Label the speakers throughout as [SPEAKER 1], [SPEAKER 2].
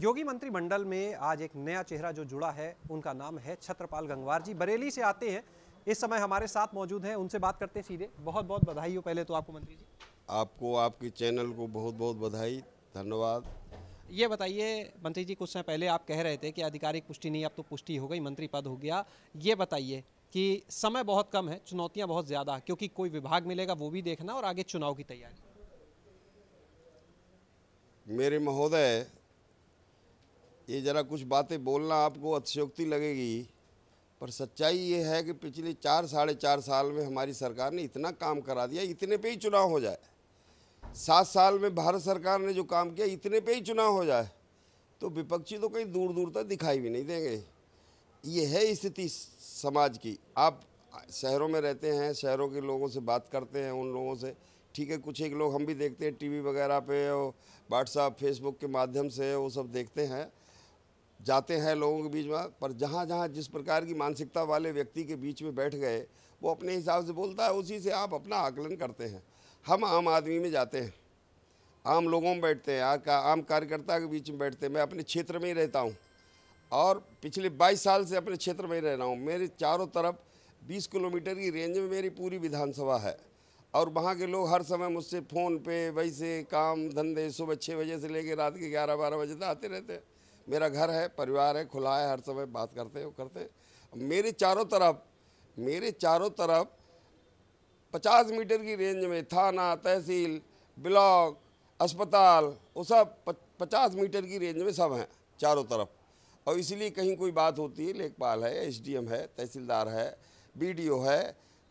[SPEAKER 1] योगी मंत्रिमंडल में आज एक नया चेहरा जो जुड़ा है उनका नाम है छत्रपाल गंगवार जी बरेली से आते हैं इस समय हमारे साथ मौजूद हैं उनसे बात करते सीधे बहुत बहुत बधाई हो पहले तो आपको मंत्री जी
[SPEAKER 2] आपको आपके चैनल को बहुत बहुत बधाई धन्यवाद
[SPEAKER 1] ये बताइए मंत्री जी कुछ समय पहले आप कह रहे थे कि आधिकारिक पुष्टि नहीं अब तो पुष्टि हो गई मंत्री पद हो गया ये बताइए कि समय बहुत कम है चुनौतियां बहुत ज़्यादा क्योंकि कोई विभाग मिलेगा वो भी देखना और आगे चुनाव की तैयारी
[SPEAKER 2] मेरे महोदय ये ज़रा कुछ बातें बोलना आपको अतिशयोक्ति लगेगी पर सच्चाई ये है कि पिछले चार साढ़े चार साल में हमारी सरकार ने इतना काम करा दिया इतने पे ही चुनाव हो जाए सात साल में भारत सरकार ने जो काम किया इतने पे ही चुनाव हो जाए तो विपक्षी तो कहीं दूर दूर तक दिखाई भी नहीं देंगे ये है स्थिति समाज की आप शहरों में रहते हैं शहरों के लोगों से बात करते हैं उन लोगों से ठीक है कुछ एक लोग हम भी देखते हैं टीवी वगैरह पे और व्हाट्सअप फेसबुक के माध्यम से वो सब देखते हैं जाते हैं लोगों के बीच में पर जहाँ जहाँ जिस प्रकार की मानसिकता वाले व्यक्ति के बीच में बैठ गए वो अपने हिसाब से बोलता है उसी से आप अपना आकलन करते हैं हम आम आदमी में जाते हैं आम लोगों में बैठते हैं का, आम कार्यकर्ता के बीच में बैठते हैं मैं अपने क्षेत्र में ही रहता हूँ और पिछले 22 साल से अपने क्षेत्र में ही रह रहा हूँ मेरे चारों तरफ 20 किलोमीटर की रेंज में मेरी पूरी विधानसभा है और वहाँ के लोग हर समय मुझसे फ़ोन पे वैसे काम धंधे सुबह छः बजे से लेकर रात के ग्यारह बारह बजे तक आते रहते हैं मेरा घर है परिवार है खुला है हर समय बात करते हो करते मेरे चारों तरफ मेरे चारों तरफ पचास मीटर की रेंज में थाना तहसील ब्लॉक अस्पताल वो सब पचास मीटर की रेंज में सब हैं चारों तरफ और इसलिए कहीं कोई बात होती है लेखपाल है एसडीएम है तहसीलदार है बीडीओ है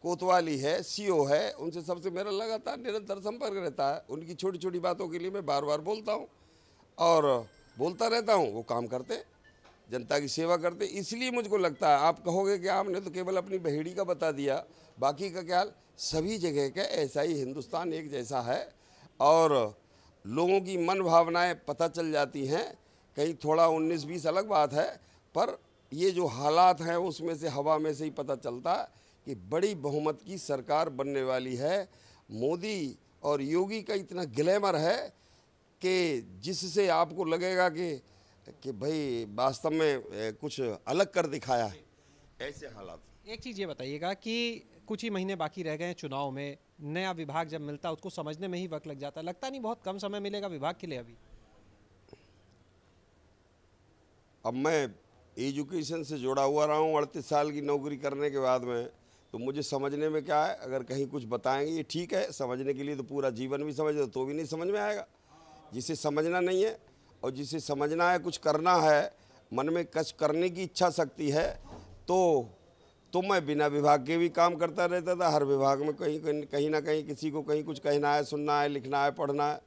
[SPEAKER 2] कोतवाली है सीओ है उनसे सबसे मेरा लगातार निरंतर संपर्क रहता है उनकी छोटी छोटी बातों के लिए मैं बार बार बोलता हूँ और बोलता रहता हूँ वो काम करते जनता की सेवा करते इसलिए मुझको लगता है आप कहोगे कि आपने तो केवल अपनी बहेड़ी का बता दिया बाकी का क्या सभी जगह का ऐसा ही हिंदुस्तान एक जैसा है और लोगों की मन भावनाएँ पता चल जाती हैं कहीं थोड़ा उन्नीस बीस अलग बात है पर ये जो हालात हैं उसमें से हवा में से ही पता चलता कि बड़ी बहुमत की सरकार बनने वाली है मोदी और योगी का इतना ग्लैमर है कि जिससे आपको लगेगा कि कि भाई वास्तव में कुछ अलग कर दिखाया है ऐसे हालात
[SPEAKER 1] एक चीज़ ये बताइएगा कि कुछ ही महीने बाकी रह गए हैं चुनाव में नया विभाग जब मिलता है उसको समझने में ही वक्त लग जाता है लगता नहीं बहुत कम समय मिलेगा विभाग के लिए अभी
[SPEAKER 2] अब मैं एजुकेशन से जुड़ा हुआ रहा हूँ अड़तीस साल की नौकरी करने के बाद में तो मुझे समझने में क्या है अगर कहीं कुछ बताएंगे ये ठीक है समझने के लिए तो पूरा जीवन भी समझ तो भी नहीं समझ में आएगा जिसे समझना नहीं है और जिसे समझना है कुछ करना है मन में कुछ करने की इच्छा शक्ति है तो तो मैं बिना विभाग के भी काम करता रहता था हर विभाग में कहीं कहीं कहीं ना कहीं किसी को कहीं कुछ कहना है सुनना है लिखना है पढ़ना है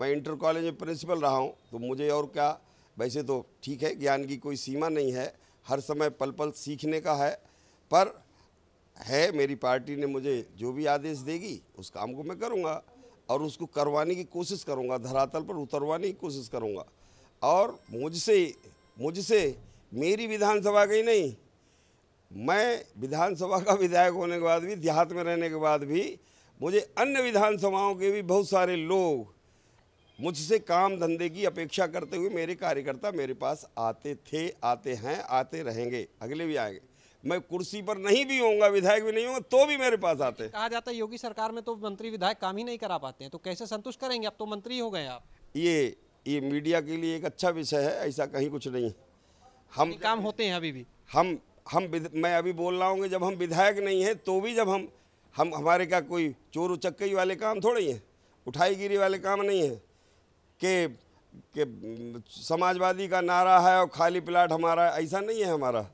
[SPEAKER 2] मैं इंटर कॉलेज में प्रिंसिपल रहा हूँ तो मुझे और क्या वैसे तो ठीक है ज्ञान की कोई सीमा नहीं है हर समय पल पल सीखने का है पर है मेरी पार्टी ने मुझे जो भी आदेश देगी उस काम को मैं करूँगा और उसको करवाने की कोशिश करूँगा धरातल पर उतरवाने की कोशिश करूँगा और मुझसे मुझसे मेरी विधानसभा की नहीं मैं विधानसभा का विधायक होने के बाद भी देहात में रहने के बाद भी मुझे अन्य विधानसभाओं के भी बहुत सारे लोग मुझसे काम धंधे की अपेक्षा करते हुए मेरे कार्यकर्ता मेरे पास आते थे आते हैं आते रहेंगे अगले भी आएंगे मैं कुर्सी पर नहीं भी होऊंगा विधायक भी नहीं होंगे तो भी मेरे पास आते
[SPEAKER 1] कहा जाता है योगी सरकार में तो मंत्री विधायक काम ही नहीं करा पाते हैं तो कैसे संतुष्ट करेंगे अब तो मंत्री हो गए आप
[SPEAKER 2] ये ये मीडिया के लिए एक अच्छा विषय है ऐसा कहीं कुछ नहीं हम
[SPEAKER 1] काम होते हैं अभी भी हम हम मैं अभी बोल रहा
[SPEAKER 2] हूँ जब हम विधायक नहीं हैं तो भी जब हम हम हमारे का कोई चोर उचक्कई वाले काम थोड़े हैं उठाई गिरी वाले काम नहीं है के के समाजवादी का नारा है और खाली प्लाट हमारा ऐसा नहीं है हमारा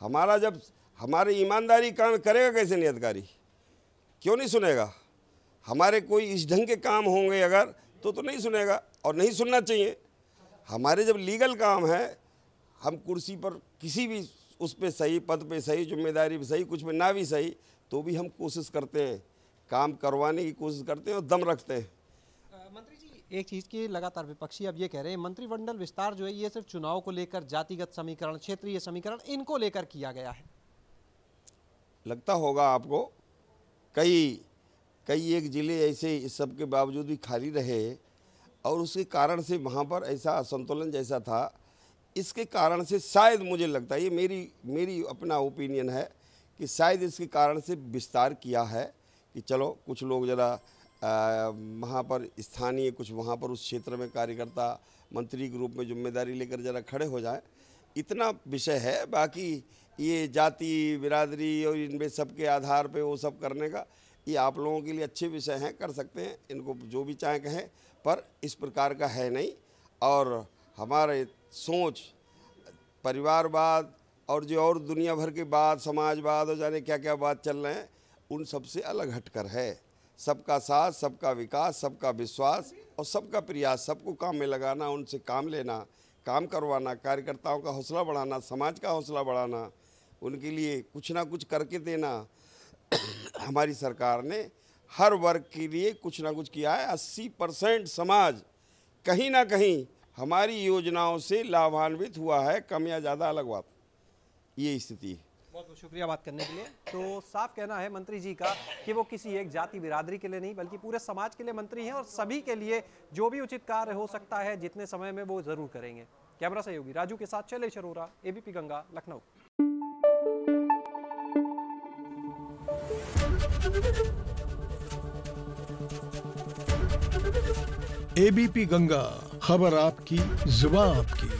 [SPEAKER 2] हमारा जब हमारे ईमानदारी काम करेगा कैसे नियतकारी क्यों नहीं सुनेगा हमारे कोई इस ढंग के काम होंगे अगर तो तो नहीं सुनेगा और नहीं सुनना चाहिए हमारे जब लीगल काम है हम कुर्सी पर किसी भी उस पर सही पद पे सही जिम्मेदारी पे सही कुछ पे ना भी सही तो भी हम कोशिश करते हैं काम करवाने की कोशिश करते हैं और दम रखते हैं
[SPEAKER 1] एक चीज़ की लगातार विपक्षी अब ये कह रहे हैं मंत्रिमंडल विस्तार जो है ये सिर्फ चुनाव को लेकर जातिगत समीकरण क्षेत्रीय समीकरण इनको लेकर किया गया है
[SPEAKER 2] लगता होगा आपको कई कई एक ज़िले ऐसे इस सब के बावजूद भी खाली रहे और उसके कारण से वहाँ पर ऐसा असंतुलन जैसा था इसके कारण से शायद मुझे लगता है ये मेरी मेरी अपना ओपिनियन है कि शायद इसके कारण से विस्तार किया है कि चलो कुछ लोग ज़रा वहाँ पर स्थानीय कुछ वहाँ पर उस क्षेत्र में कार्यकर्ता मंत्री के रूप में जिम्मेदारी लेकर ज़रा खड़े हो जाएं इतना विषय है बाकी ये जाति बिरादरी और इनमें सबके आधार पे वो सब करने का ये आप लोगों के लिए अच्छे विषय हैं कर सकते हैं इनको जो भी चाहें कहें पर इस प्रकार का है नहीं और हमारे सोच परिवारवाद और जो और दुनिया भर के बाद समाजवाद और जाने क्या क्या बात चल रहे हैं उन सबसे अलग हटकर है सबका साथ सबका विकास सबका विश्वास और सबका प्रयास सबको काम में लगाना उनसे काम लेना काम करवाना कार्यकर्ताओं का हौसला बढ़ाना समाज का हौसला बढ़ाना उनके लिए कुछ ना कुछ करके देना हमारी सरकार ने हर वर्ग के लिए कुछ ना कुछ किया है अस्सी परसेंट समाज कहीं ना कहीं हमारी योजनाओं से लाभान्वित हुआ है कम या ज़्यादा अलग बात ये स्थिति है
[SPEAKER 1] बहुत बहुत शुक्रिया बात करने के लिए तो साफ कहना है मंत्री जी का कि वो किसी एक जाति बिरादरी के लिए नहीं बल्कि पूरे समाज के लिए मंत्री हैं और सभी के लिए जो भी उचित कार्य हो सकता है जितने समय में वो जरूर करेंगे कैमरा सहयोगी राजू के साथ चले शरोरा एबीपी गंगा लखनऊ
[SPEAKER 2] एबीपी गंगा खबर आपकी जुबा आपकी